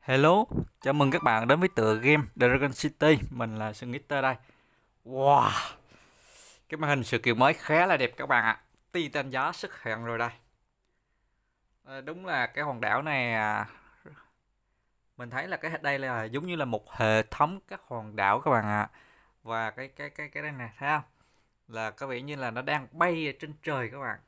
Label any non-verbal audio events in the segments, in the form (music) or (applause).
Hello, chào mừng các bạn đến với tựa game Dragon City Mình là Sơn Gitter đây Wow Cái màn hình sự kiện mới khá là đẹp các bạn ạ à. Titan giá xuất hiện rồi đây à, Đúng là cái hòn đảo này à, Mình thấy là cái đây là giống như là một hệ thống các hòn đảo các bạn ạ Và cái cái cái cái đây này thấy không Là có vẻ như là nó đang bay ở trên trời các bạn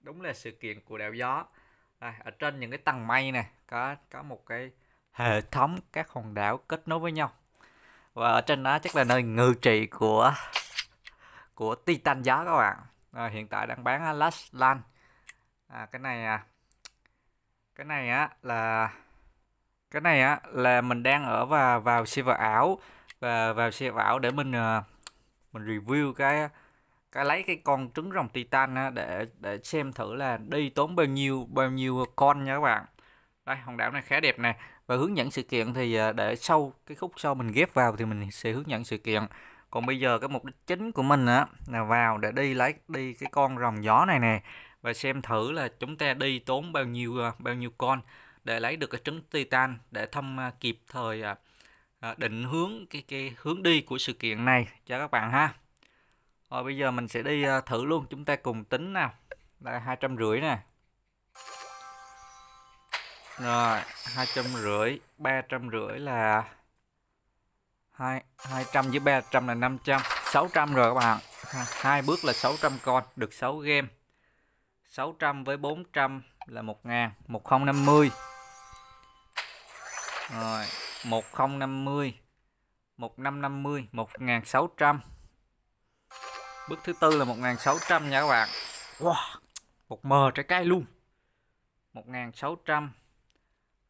Đúng là sự kiện của đảo gió đây, Ở trên những cái tầng mây này Có, có một cái hệ thống các hòn đảo kết nối với nhau và ở trên đó chắc là nơi ngự trị của của Titan gió các bạn à, hiện tại đang bán Lash land à, cái này à, cái này á là cái này á là mình đang ở và vào server ảo và vào server ảo để mình à, mình review cái cái lấy cái con trứng rồng titan á, để để xem thử là đi tốn bao nhiêu bao nhiêu con nha các bạn đây hòn đảo này khá đẹp nè và hướng dẫn sự kiện thì à, để sau cái khúc sau mình ghép vào thì mình sẽ hướng dẫn sự kiện còn bây giờ cái mục đích chính của mình á là vào để đi lấy đi cái con rồng gió này nè và xem thử là chúng ta đi tốn bao nhiêu à, bao nhiêu con để lấy được cái trứng titan để thăm à, kịp thời định hướng cái cái hướng đi của sự kiện này cho các bạn ha rồi bây giờ mình sẽ đi thử luôn chúng ta cùng tính nào đây hai trăm rưỡi nè rồi hai trăm rưỡi ba trăm rưỡi là hai hai trăm với ba trăm là năm trăm sáu trăm rồi các bạn hai bước là sáu trăm con được 6 game trăm với bốn trăm là một một ngàn không năm mươi rồi một một một không năm năm năm mươi mươi ngàn sáu trăm bước thứ tư là một ngàn sáu trăm nha các bạn wow, một mờ trái cây luôn một ngàn sáu trăm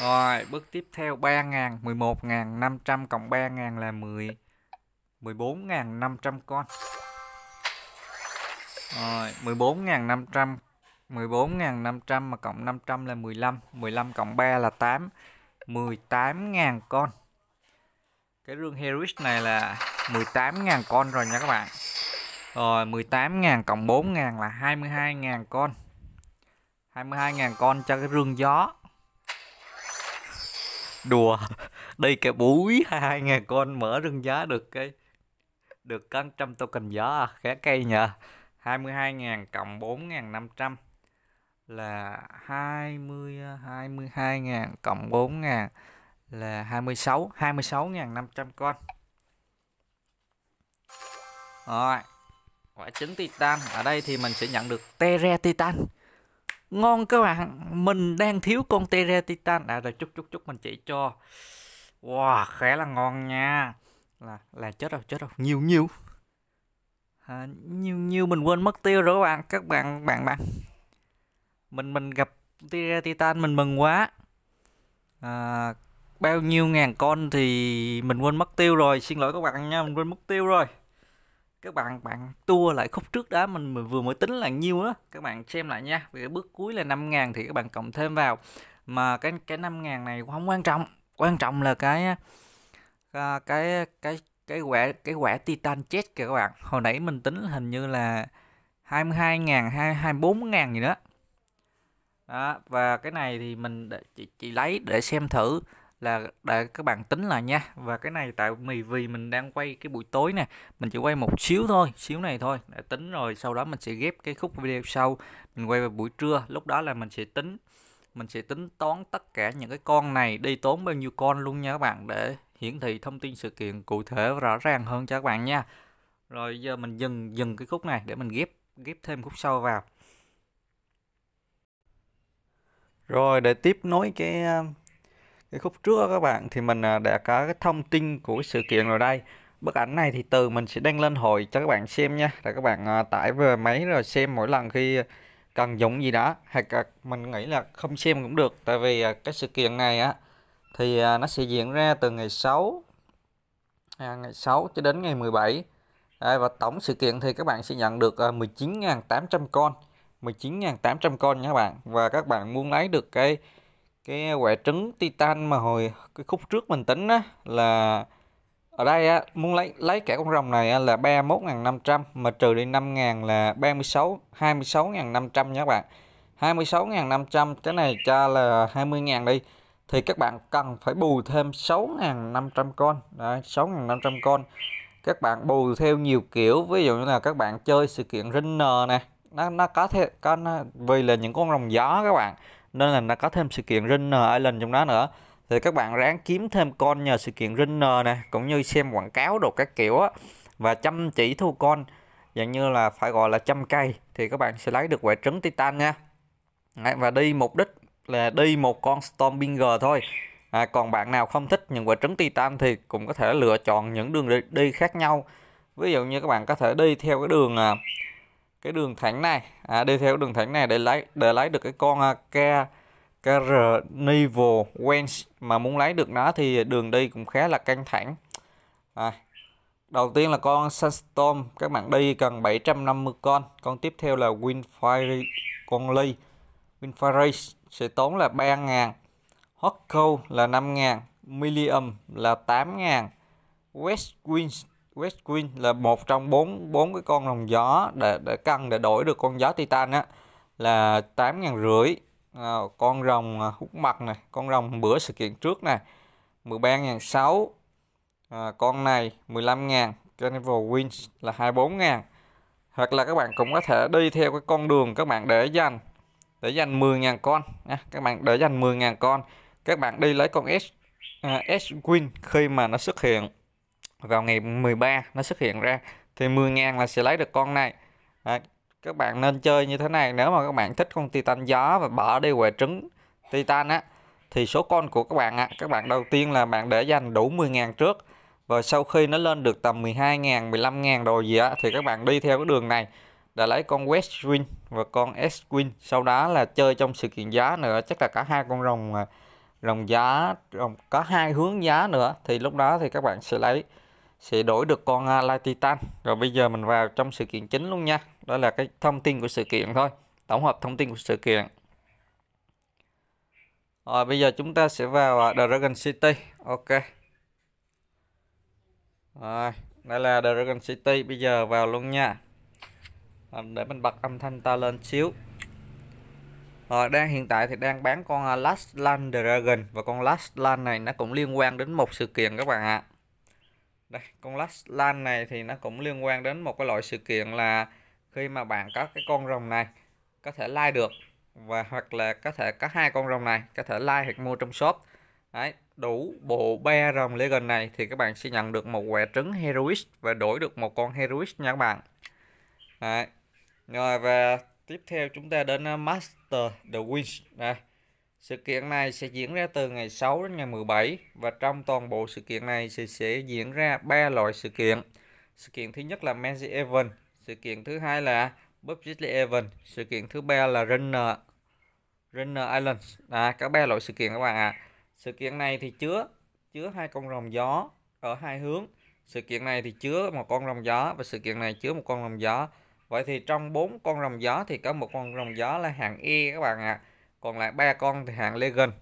Rồi, bước tiếp theo 3.000, 11.000, 500 cộng 3.000 là 10 14.500 con. Rồi, 14.500 14.500 mà cộng 500 là 15 15 cộng 3 là 8 18.000 con Cái rương Heris này là 18.000 con rồi nha các bạn Rồi 18.000 cộng 4.000 là 22.000 con 22.000 con cho cái rương gió đùa (laughs) đây cái buổi (laughs) hai ngàn con mở rừng giá được cái được cân trăm token giá à, khá cây nhờ 22.000 cộng 4.500 là 20 22.000 cộng 4.000 là 26 26.500 con rồi quả trứng titan ở đây thì mình sẽ nhận được tere titan ngon các bạn mình đang thiếu con tere titan à rồi chút chút chút mình chỉ cho wow khá là ngon nha là là chết rồi chết rồi nhiều nhiều à, nhiều nhiều mình quên mất tiêu rồi các bạn các bạn bạn bạn mình mình gặp tere titan mình mừng quá à, bao nhiêu ngàn con thì mình quên mất tiêu rồi xin lỗi các bạn nha mình quên mất tiêu rồi các bạn bạn tua lại khúc trước đó mình, vừa mới tính là nhiêu á các bạn xem lại nha vì cái bước cuối là 5.000 thì các bạn cộng thêm vào mà cái cái 5.000 này cũng không quan trọng quan trọng là cái cái à, cái cái, cái quả cái quả titan chết kìa các bạn hồi nãy mình tính hình như là 22.000 24.000 gì đó đó và cái này thì mình để, chỉ, chỉ lấy để xem thử là để các bạn tính là nha và cái này tại vì vì mình đang quay cái buổi tối nè mình chỉ quay một xíu thôi xíu này thôi để tính rồi sau đó mình sẽ ghép cái khúc video sau mình quay vào buổi trưa lúc đó là mình sẽ tính mình sẽ tính toán tất cả những cái con này đi tốn bao nhiêu con luôn nha các bạn để hiển thị thông tin sự kiện cụ thể và rõ ràng hơn cho các bạn nha rồi giờ mình dừng dừng cái khúc này để mình ghép ghép thêm khúc sau vào rồi để tiếp nối cái cái khúc trước các bạn thì mình à, đã có cái thông tin của sự kiện rồi đây bức ảnh này thì từ mình sẽ đăng lên hội cho các bạn xem nha để các bạn à, tải về máy rồi xem mỗi lần khi cần dụng gì đó hoặc à, mình nghĩ là không xem cũng được tại vì cái sự kiện này á thì nó sẽ diễn ra từ ngày 6 à, ngày 6 cho đến ngày 17 à, và tổng sự kiện thì các bạn sẽ nhận được 19.800 con 19.800 con nha các bạn và các bạn muốn lấy được cái cái quả trứng titan mà hồi cái khúc trước mình tính á là ở đây á, muốn lấy lấy cả con rồng này á, là 31.500 mà trừ đi 5.000 là 36 26.500 nha các bạn 26.500 cái này cho là 20.000 đi thì các bạn cần phải bù thêm 6.500 con Đấy, 6.500 con các bạn bù theo nhiều kiểu ví dụ như là các bạn chơi sự kiện rinner nè nó nó có thể có nó, vì là những con rồng gió các bạn nên là nó có thêm sự kiện Rin Island trong đó nữa thì các bạn ráng kiếm thêm con nhờ sự kiện Rin nè cũng như xem quảng cáo đồ các kiểu á và chăm chỉ thu con dạng như là phải gọi là chăm cây thì các bạn sẽ lấy được quả trứng titan nha Đấy, và đi mục đích là đi một con binger thôi à, còn bạn nào không thích những quả trứng titan thì cũng có thể lựa chọn những đường đi, đi khác nhau ví dụ như các bạn có thể đi theo cái đường à, cái đường thẳng này à, đi theo đường thẳng này để lấy để lấy được cái con à, K KR Naval Wench mà muốn lấy được nó thì đường đi cũng khá là căng thẳng à, đầu tiên là con Sunstorm các bạn đi cần 750 con con tiếp theo là Winfire con Lee Winfire sẽ tốn là 3.000 Hot Coal là 5.000 Millium là 8.000 West Wings West Queen là một trong bốn bốn cái con rồng gió để để cân để đổi được con gió Titan á là tám ngàn rưỡi à, con rồng à, hút mặt này con rồng bữa sự kiện trước này 13 ngàn sáu à, con này 15 ngàn Carnival Wings là 24 ngàn hoặc là các bạn cũng có thể đi theo cái con đường các bạn để dành để dành 10 ngàn con nha. các bạn để dành 10 ngàn con các bạn đi lấy con S à, S queen khi mà nó xuất hiện vào ngày 13 nó xuất hiện ra thì 10.000 là sẽ lấy được con này Đấy, các bạn nên chơi như thế này nếu mà các bạn thích con titan gió và bỏ đi quà trứng titan á thì số con của các bạn á các bạn đầu tiên là bạn để dành đủ 10.000 trước và sau khi nó lên được tầm 12.000 15.000 đồ gì á thì các bạn đi theo cái đường này để lấy con West Wing và con S Wing sau đó là chơi trong sự kiện giá nữa chắc là cả hai con rồng à, rồng giá rồng có hai hướng giá nữa thì lúc đó thì các bạn sẽ lấy sẽ đổi được con à, Light Titan rồi bây giờ mình vào trong sự kiện chính luôn nha đó là cái thông tin của sự kiện thôi tổng hợp thông tin của sự kiện rồi bây giờ chúng ta sẽ vào à, Dragon City ok rồi đây là Dragon City bây giờ vào luôn nha à, để mình bật âm thanh ta lên xíu rồi đang hiện tại thì đang bán con Last Land Dragon và con Last Land này nó cũng liên quan đến một sự kiện các bạn ạ à đây con last lan này thì nó cũng liên quan đến một cái loại sự kiện là khi mà bạn có cái con rồng này có thể like được và hoặc là có thể có hai con rồng này có thể like hoặc mua trong shop Đấy, đủ bộ ba rồng legend này thì các bạn sẽ nhận được một quả trứng Heroic và đổi được một con Heroic nha các bạn. Đấy. Rồi và tiếp theo chúng ta đến uh, Master The Wings. Đây. Sự kiện này sẽ diễn ra từ ngày 6 đến ngày 17 và trong toàn bộ sự kiện này sẽ, sẽ diễn ra 3 loại sự kiện. Sự kiện thứ nhất là Magic Event, sự kiện thứ hai là Public Event, sự kiện thứ ba là Runner Runner Island. À, cả ba loại sự kiện các bạn ạ. À. Sự kiện này thì chứa chứa hai con rồng gió ở hai hướng. Sự kiện này thì chứa một con rồng gió và sự kiện này chứa một con rồng gió. Vậy thì trong bốn con rồng gió thì có một con rồng gió là hạng E các bạn ạ. À còn lại ba con thì hạng Legend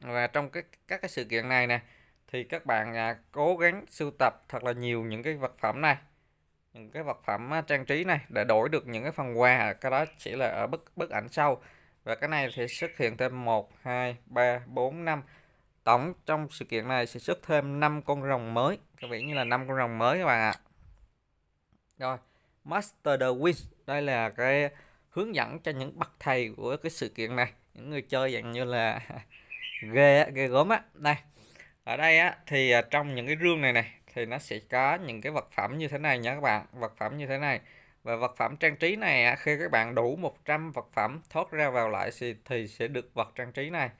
và trong cái các cái sự kiện này nè thì các bạn à, cố gắng sưu tập thật là nhiều những cái vật phẩm này những cái vật phẩm à, trang trí này để đổi được những cái phần quà cái đó chỉ là ở bức bức ảnh sau và cái này thì xuất hiện thêm 1 2 3 4 5 tổng trong sự kiện này sẽ xuất thêm 5 con rồng mới các vị như là 5 con rồng mới các bạn ạ rồi Master the Wind đây là cái hướng dẫn cho những bậc thầy của cái sự kiện này những người chơi dạng như là (laughs) ghê ghê gớm á đây ở đây á thì à, trong những cái rương này này thì nó sẽ có những cái vật phẩm như thế này nha các bạn vật phẩm như thế này và vật phẩm trang trí này khi các bạn đủ 100 vật phẩm thoát ra vào lại thì, thì sẽ được vật trang trí này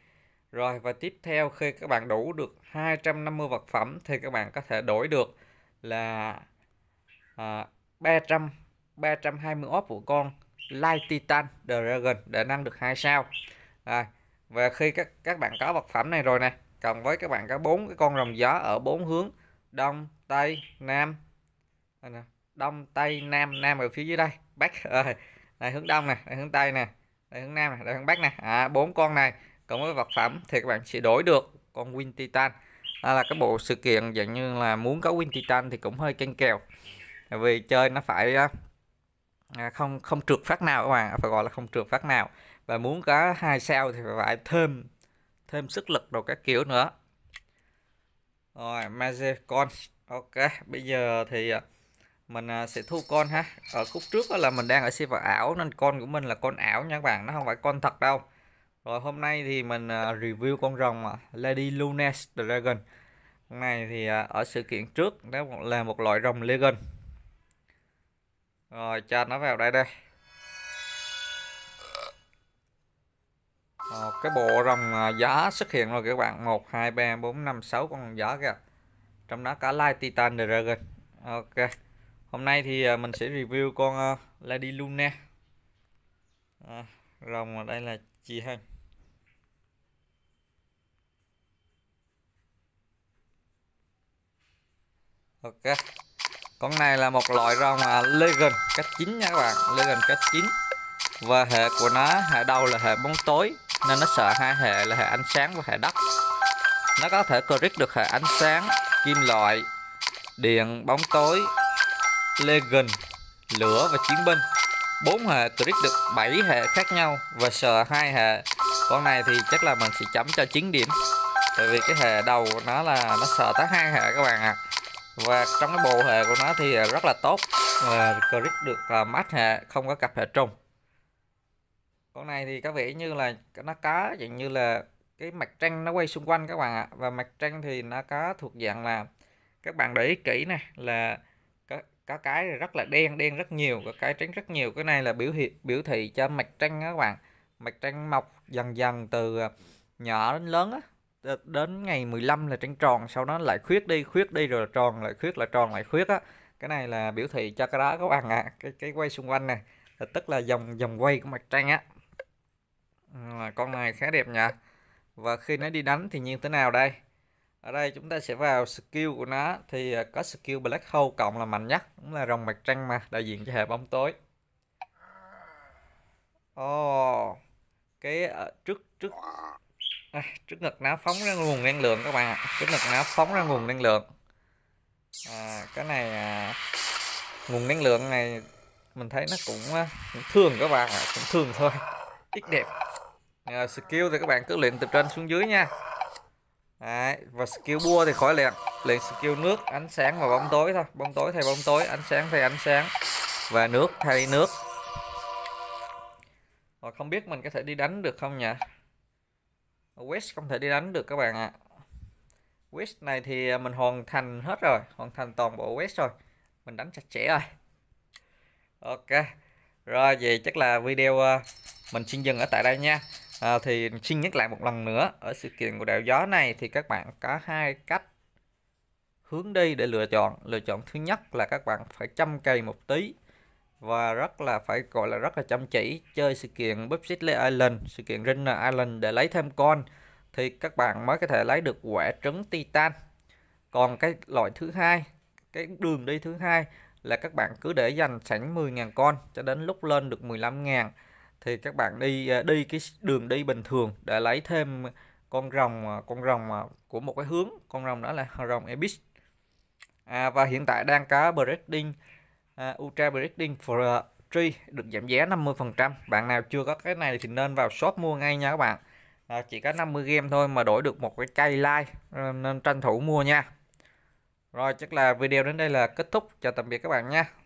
rồi và tiếp theo khi các bạn đủ được 250 vật phẩm thì các bạn có thể đổi được là à, 300 320 óp của con Light Titan Dragon để nâng được hai sao à, và khi các các bạn có vật phẩm này rồi này cộng với các bạn có bốn cái con rồng gió ở bốn hướng đông tây nam à, đông tây nam nam ở phía dưới đây bắc ơi ờ, đây hướng đông này đây hướng tây nè đây hướng nam này đây hướng bắc này à bốn con này cộng với vật phẩm thì các bạn sẽ đổi được con win titan đó là cái bộ sự kiện dạng như là muốn có win titan thì cũng hơi canh kèo vì chơi nó phải À, không không trượt phát nào các bạn phải gọi là không trượt phát nào và muốn có hai sao thì phải thêm thêm sức lực đồ các kiểu nữa rồi magic con ok bây giờ thì à, mình à, sẽ thu con ha ở khúc trước là mình đang ở server ảo nên con của mình là con ảo nha các bạn nó không phải con thật đâu rồi hôm nay thì mình review con rồng Lady Lunes Dragon này thì ở sự kiện trước đó là một loại rồng Legend rồi cho nó vào đây đây à, Cái bộ rồng à, gió xuất hiện rồi các bạn 1, 2, 3, 4, 5, 6 con gió kìa Trong đó cả Light Titan Dragon Ok Hôm nay thì à, mình sẽ review con à, Lady Luna à, Rồng ở đây là chị Hằng Ok con này là một loại rồng legend cách chín nha các bạn legend cách chín và hệ của nó hệ đầu là hệ bóng tối nên nó sợ hai hệ là hệ ánh sáng và hệ đất nó có thể crit được hệ ánh sáng kim loại điện bóng tối legend lửa và chiến binh bốn hệ crit được 7 hệ khác nhau và sợ hai hệ con này thì chắc là mình sẽ chấm cho 9 điểm tại vì cái hệ đầu của nó là nó sợ tới hai hệ các bạn ạ à và trong cái bộ hệ của nó thì à, rất là tốt và crit được à, mát hệ không có cặp hệ trùng con này thì có vẻ như là nó có dạng như là cái mặt trăng nó quay xung quanh các bạn ạ và mặt trăng thì nó có thuộc dạng là các bạn để ý kỹ này là có, có cái rất là đen đen rất nhiều có cái trắng rất nhiều cái này là biểu hiện biểu thị cho mặt trăng các bạn mặt trăng mọc dần dần từ à, nhỏ đến lớn á Ờ, đến ngày 15 là trăng tròn sau đó lại khuyết đi khuyết đi rồi là tròn lại khuyết là tròn lại khuyết á cái này là biểu thị cho cái đó các bạn ạ à. cái cái quay xung quanh này là tức là dòng dòng quay của mặt trăng á à, con này khá đẹp nhỉ và khi nó đi đánh thì như thế nào đây ở đây chúng ta sẽ vào skill của nó thì ờ, có skill black hole cộng là mạnh nhất cũng là rồng mặt trăng mà đại diện cho hệ bóng tối oh, cái uh, trước trước à, trước ngực nó phóng ra nguồn năng lượng các bạn ạ trước ngực nó phóng ra nguồn năng lượng à, cái này à, nguồn năng lượng này mình thấy nó cũng, à, cũng thường các bạn ạ cũng thường thôi ít đẹp à, skill thì các bạn cứ luyện từ trên xuống dưới nha Đấy, và skill bua thì khỏi luyện luyện skill nước ánh sáng và bóng tối thôi bóng tối thay bóng tối ánh sáng thay ánh sáng và nước thay nước rồi không biết mình có thể đi đánh được không nhỉ West không thể đi đánh được các bạn ạ. À. West này thì à, mình hoàn thành hết rồi, hoàn thành toàn bộ West rồi. Mình đánh chặt chẽ rồi. Ok. Rồi vậy chắc là video à, mình xin dừng ở tại đây nha. À, thì xin nhắc lại một lần nữa, ở sự kiện của đạo gió này thì các bạn có hai cách hướng đi để lựa chọn. Lựa chọn thứ nhất là các bạn phải chăm cây một tí và rất là phải gọi là rất là chăm chỉ chơi sự kiện Bubsitley Island, sự kiện Rinner Island để lấy thêm con thì các bạn mới có thể lấy được quả trứng Titan. Còn cái loại thứ hai, cái đường đi thứ hai là các bạn cứ để dành sẵn 10.000 con cho đến lúc lên được 15.000 thì các bạn đi à, đi cái đường đi bình thường để lấy thêm con rồng à, con rồng à, của một cái hướng, con rồng đó là rồng Abyss. À, và hiện tại đang có breeding uh, Ultra Breeding for à, Tree được giảm giá 50%. Bạn nào chưa có cái này thì nên vào shop mua ngay nha các bạn. À, chỉ có 50 game thôi mà đổi được một cái cây like à, nên tranh thủ mua nha. Rồi chắc là video đến đây là kết thúc. Chào tạm biệt các bạn nha.